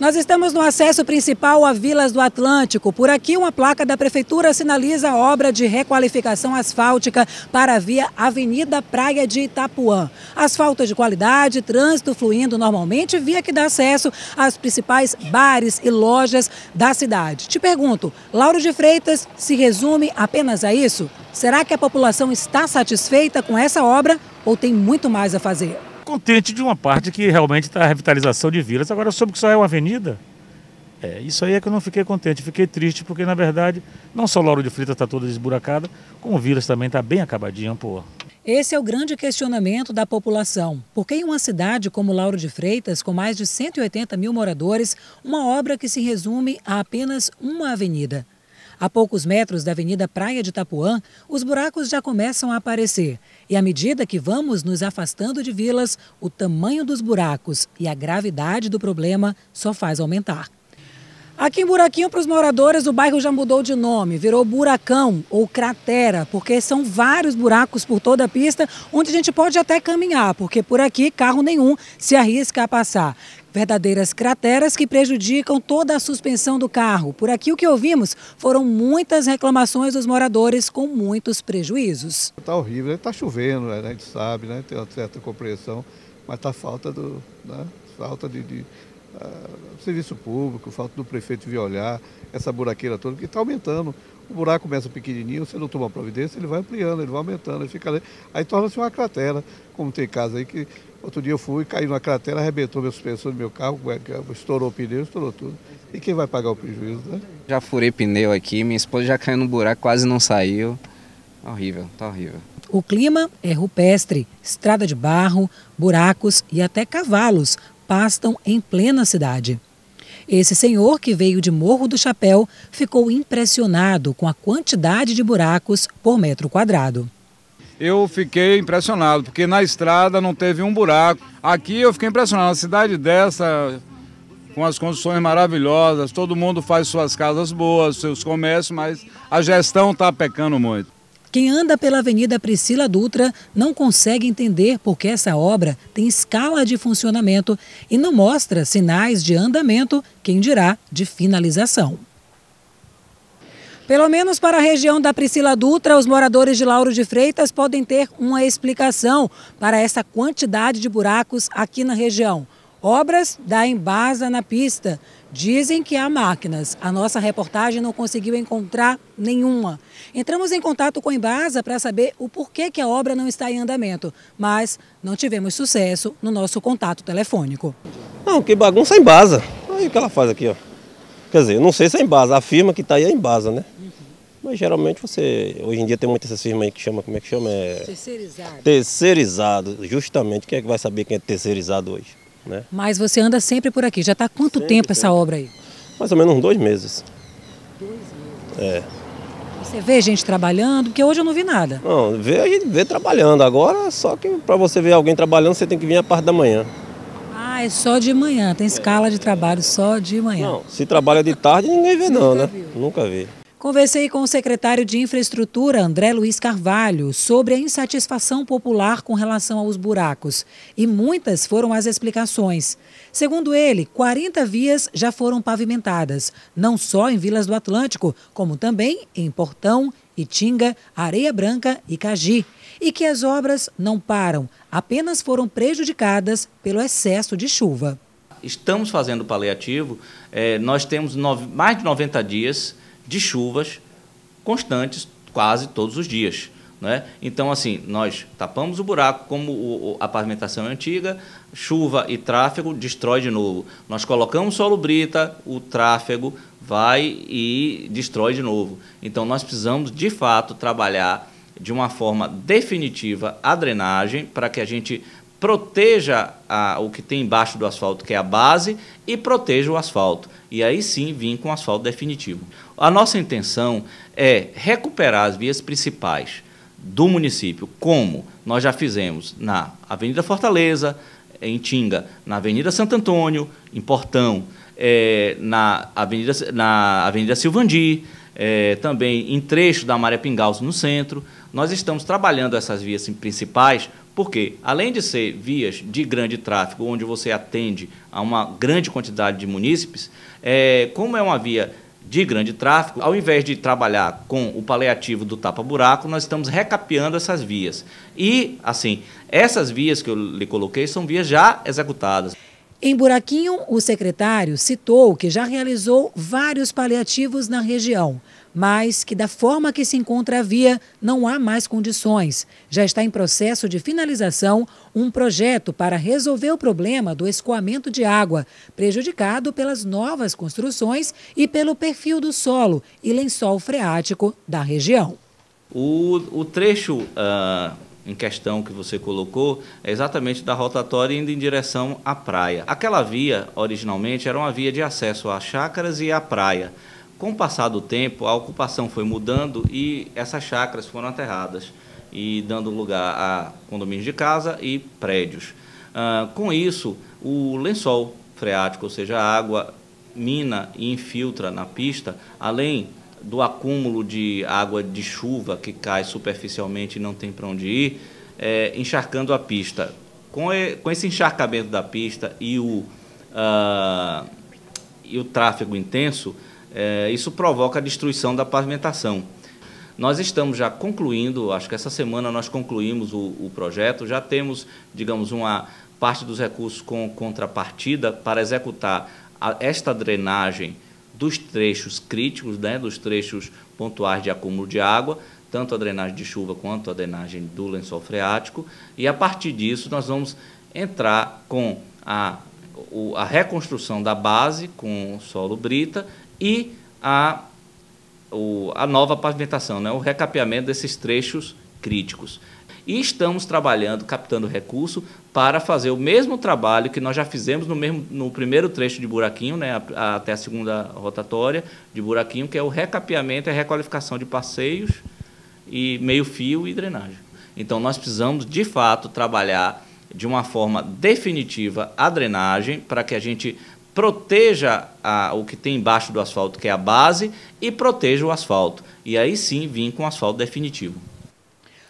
Nós estamos no acesso principal a Vilas do Atlântico. Por aqui, uma placa da Prefeitura sinaliza a obra de requalificação asfáltica para a via Avenida Praia de Itapuã. Asfalto de qualidade, trânsito fluindo normalmente, via que dá acesso às principais bares e lojas da cidade. Te pergunto, Lauro de Freitas se resume apenas a isso? Será que a população está satisfeita com essa obra ou tem muito mais a fazer? contente de uma parte que realmente está a revitalização de vilas. Agora, soube que só é uma avenida, é, isso aí é que eu não fiquei contente, fiquei triste, porque na verdade, não só Lauro de Freitas está toda desburacada, como Vilas também está bem acabadinha, pô. Esse é o grande questionamento da população. Por que em uma cidade como Lauro de Freitas, com mais de 180 mil moradores, uma obra que se resume a apenas uma avenida? A poucos metros da Avenida Praia de Itapuã, os buracos já começam a aparecer. E à medida que vamos nos afastando de vilas, o tamanho dos buracos e a gravidade do problema só faz aumentar. Aqui em Buraquinho, para os moradores, o bairro já mudou de nome, virou Buracão ou Cratera, porque são vários buracos por toda a pista, onde a gente pode até caminhar, porque por aqui carro nenhum se arrisca a passar. Verdadeiras crateras que prejudicam toda a suspensão do carro. Por aqui o que ouvimos foram muitas reclamações dos moradores com muitos prejuízos. Está horrível, está chovendo, né? a gente sabe, né? tem uma certa compreensão, mas está falta, do, né? falta de, de uh, serviço público, o fato do prefeito vir olhar, essa buraqueira toda, que está aumentando. O buraco começa pequenininho, você não toma providência, ele vai ampliando, ele vai aumentando, ele fica ali. Aí torna-se uma cratera, como tem casa aí que outro dia eu fui, caí numa cratera, arrebentou minha suspensão do meu carro, é, é, estourou o pneu, estourou tudo. E quem vai pagar o prejuízo, né? Já furei pneu aqui, minha esposa já caiu no buraco, quase não saiu. horrível, tá horrível. O clima é rupestre, estrada de barro, buracos e até cavalos pastam em plena cidade. Esse senhor, que veio de Morro do Chapéu, ficou impressionado com a quantidade de buracos por metro quadrado. Eu fiquei impressionado, porque na estrada não teve um buraco. Aqui eu fiquei impressionado, uma cidade dessa, com as construções maravilhosas, todo mundo faz suas casas boas, seus comércios, mas a gestão está pecando muito. Quem anda pela Avenida Priscila Dutra não consegue entender porque essa obra tem escala de funcionamento e não mostra sinais de andamento, quem dirá de finalização. Pelo menos para a região da Priscila Dutra, os moradores de Lauro de Freitas podem ter uma explicação para essa quantidade de buracos aqui na região. Obras da Embasa na pista. Dizem que há máquinas. A nossa reportagem não conseguiu encontrar nenhuma. Entramos em contato com a Embasa para saber o porquê que a obra não está em andamento, mas não tivemos sucesso no nosso contato telefônico. Não, que bagunça é Embasa. Olha o que ela faz aqui, ó. Quer dizer, eu não sei se é Embasa, a firma que está aí é Embasa, né? Mas geralmente você, hoje em dia tem muitas essas firmas aí que chama, como é que chama? É... Terceirizado. Terceirizado, justamente. Quem é que vai saber quem é terceirizado hoje? Né? Mas você anda sempre por aqui. Já está quanto sempre, tempo essa sempre. obra aí? Mais ou menos uns dois meses. Dois meses? É. Você vê gente trabalhando? Porque hoje eu não vi nada. Não, vê, a gente vê trabalhando. Agora, só que para você ver alguém trabalhando, você tem que vir à parte da manhã. Ah, é só de manhã. Tem escala de trabalho só de manhã. Não, se trabalha de tarde, ninguém vê não, Nunca né? Viu. Nunca vi. Conversei com o secretário de Infraestrutura, André Luiz Carvalho, sobre a insatisfação popular com relação aos buracos. E muitas foram as explicações. Segundo ele, 40 vias já foram pavimentadas, não só em Vilas do Atlântico, como também em Portão, Itinga, Areia Branca e Cagi. E que as obras não param, apenas foram prejudicadas pelo excesso de chuva. Estamos fazendo paliativo, é, nós temos nove, mais de 90 dias de chuvas constantes quase todos os dias. Né? Então, assim, nós tapamos o buraco, como o, a pavimentação é antiga, chuva e tráfego destrói de novo. Nós colocamos solo brita, o tráfego vai e destrói de novo. Então, nós precisamos, de fato, trabalhar de uma forma definitiva a drenagem para que a gente proteja a, o que tem embaixo do asfalto, que é a base, e proteja o asfalto. E aí sim vim com asfalto definitivo. A nossa intenção é recuperar as vias principais do município, como nós já fizemos na Avenida Fortaleza, em Tinga, na Avenida Santo Antônio, em Portão, é, na, Avenida, na Avenida Silvandi, é, também em trecho da Maré Pingalso, no centro. Nós estamos trabalhando essas vias principais porque, além de ser vias de grande tráfego, onde você atende a uma grande quantidade de munícipes, é, como é uma via de grande tráfego, ao invés de trabalhar com o paliativo do tapa-buraco, nós estamos recapeando essas vias. E, assim, essas vias que eu lhe coloquei são vias já executadas. Em Buraquinho, o secretário citou que já realizou vários paliativos na região mas que da forma que se encontra a via não há mais condições. Já está em processo de finalização um projeto para resolver o problema do escoamento de água, prejudicado pelas novas construções e pelo perfil do solo e lençol freático da região. O, o trecho uh, em questão que você colocou é exatamente da rotatória indo em direção à praia. Aquela via, originalmente, era uma via de acesso às chácaras e à praia. Com o passar do tempo, a ocupação foi mudando e essas chácaras foram aterradas e dando lugar a condomínios de casa e prédios. Ah, com isso, o lençol freático, ou seja, a água mina e infiltra na pista, além do acúmulo de água de chuva que cai superficialmente e não tem para onde ir, é, encharcando a pista. Com, e, com, esse encharcamento da pista e o, ah, e o tráfego intenso, é, isso provoca a destruição da pavimentação. Nós estamos já concluindo, acho que essa semana nós concluímos o, o projeto, já temos, digamos, uma parte dos recursos com contrapartida para executar a, esta drenagem dos trechos críticos, né, dos trechos pontuais de acúmulo de água, tanto a drenagem de chuva quanto a drenagem do lençol freático, e a partir disso nós vamos entrar com a, a reconstrução da base com solo brita e a, o, a nova pavimentação, né? o recapeamento desses trechos críticos. E estamos trabalhando, captando recurso para fazer o mesmo trabalho que nós já fizemos no, mesmo, no primeiro trecho de buraquinho, né, a, a, até a segunda rotatória de buraquinho, que é o recapeamento e a requalificação de passeios e meio-fio e drenagem. Então nós precisamos de fato trabalhar de uma forma definitiva a drenagem para que a gente proteja a, o que tem embaixo do asfalto, que é a base, e proteja o asfalto. E aí sim vim com asfalto definitivo.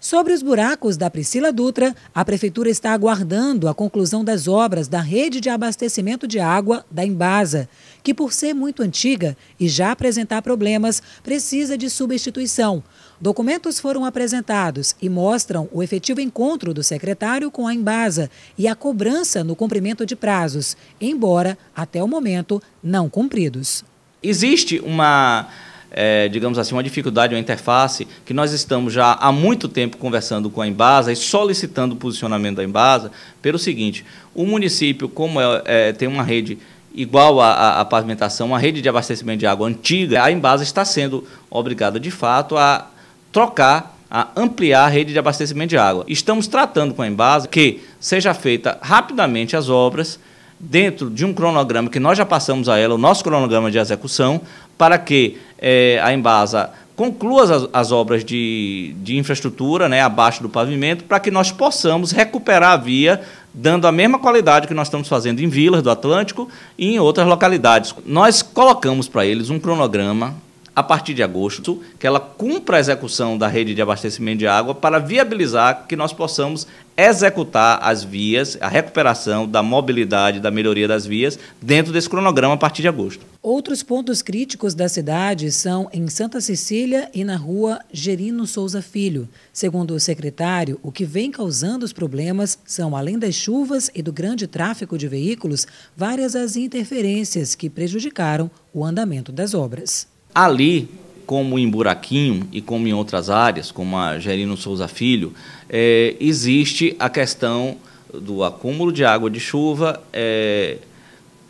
Sobre os buracos da Priscila Dutra, a Prefeitura está aguardando a conclusão das obras da rede de abastecimento de água da Embasa, que, por ser muito antiga e já apresentar problemas, precisa de substituição. Documentos foram apresentados e mostram o efetivo encontro do secretário com a Embasa e a cobrança no cumprimento de prazos, embora, até o momento, não cumpridos. Existe uma. É, digamos assim, uma dificuldade, uma interface, que nós estamos já há muito tempo conversando com a Embasa e solicitando o posicionamento da Embasa, pelo seguinte, o município, como é, é, tem uma rede igual à pavimentação, uma rede de abastecimento de água antiga, a Embasa está sendo obrigada, de fato, a trocar, a ampliar a rede de abastecimento de água. Estamos tratando com a Embasa que seja feita rapidamente as obras dentro de um cronograma que nós já passamos a ela, o nosso cronograma de execução, para que é, a Embasa conclua as, as obras de, de infraestrutura né, abaixo do pavimento, para que nós possamos recuperar a via, dando a mesma qualidade que nós estamos fazendo em vilas do Atlântico e em outras localidades. Nós colocamos para eles um cronograma a partir de agosto, que ela cumpra a execução da rede de abastecimento de água para viabilizar que nós possamos executar as vias, a recuperação da mobilidade, da melhoria das vias, dentro desse cronograma a partir de agosto. Outros pontos críticos da cidade são em Santa Cecília e na rua Gerino Souza Filho. Segundo o secretário, o que vem causando os problemas são, além das chuvas e do grande tráfego de veículos, várias as interferências que prejudicaram o andamento das obras. Ali, como em Buraquinho e como em outras áreas, como a Gerino Souza Filho, é, existe a questão do acúmulo de água de chuva é,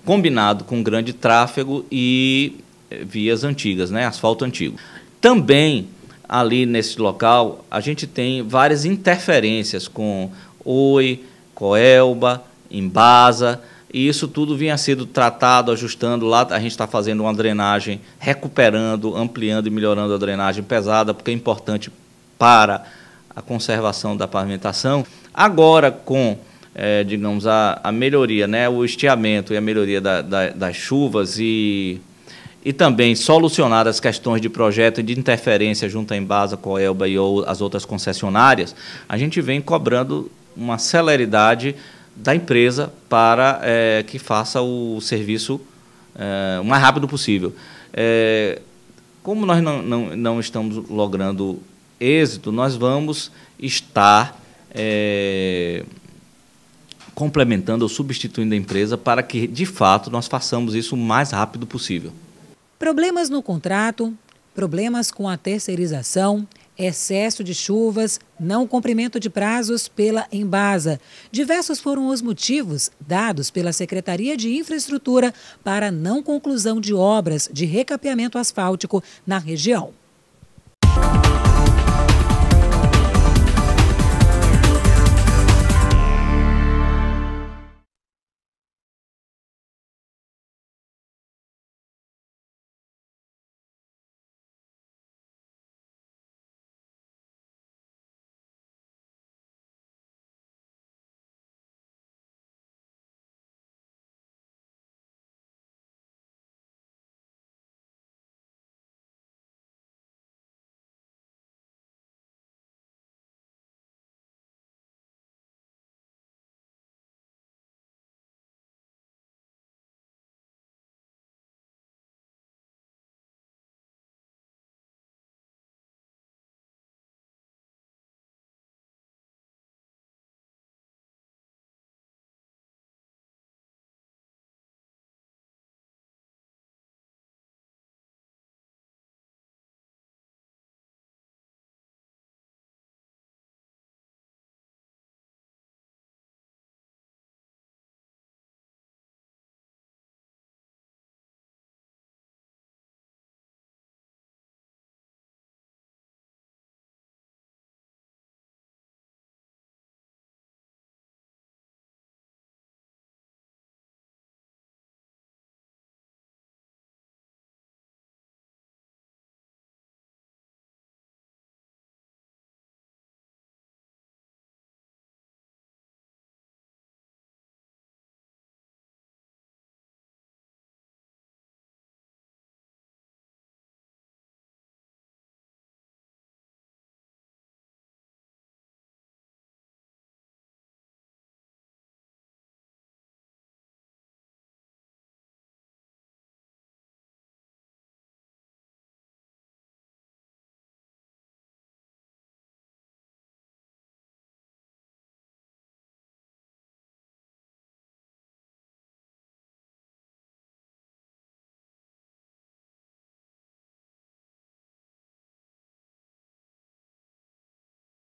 combinado com grande tráfego e é, vias antigas, né, asfalto antigo. Também ali nesse local a gente tem várias interferências com Oi, Coelba, Embasa, e isso tudo vinha sendo tratado, ajustando. Lá a gente está fazendo uma drenagem, recuperando, ampliando e melhorando a drenagem pesada, porque é importante para a conservação da pavimentação. Agora, com, é, digamos, a, a melhoria, né, o estiamento e a melhoria da, da, das chuvas e, e também solucionar as questões de projeto e de interferência junto à Embasa, Coelba e ou as outras concessionárias, a gente vem cobrando uma celeridade da empresa para é, que faça o serviço é, o mais rápido possível. É, como nós não, não, não, estamos logrando êxito, nós vamos estar é, complementando ou substituindo a empresa para que, de fato, nós façamos isso o mais rápido possível. Problemas no contrato, problemas com a terceirização, excesso de chuvas, não cumprimento de prazos pela Embasa. Diversos foram os motivos dados pela Secretaria de Infraestrutura para não conclusão de obras de recapeamento asfáltico na região.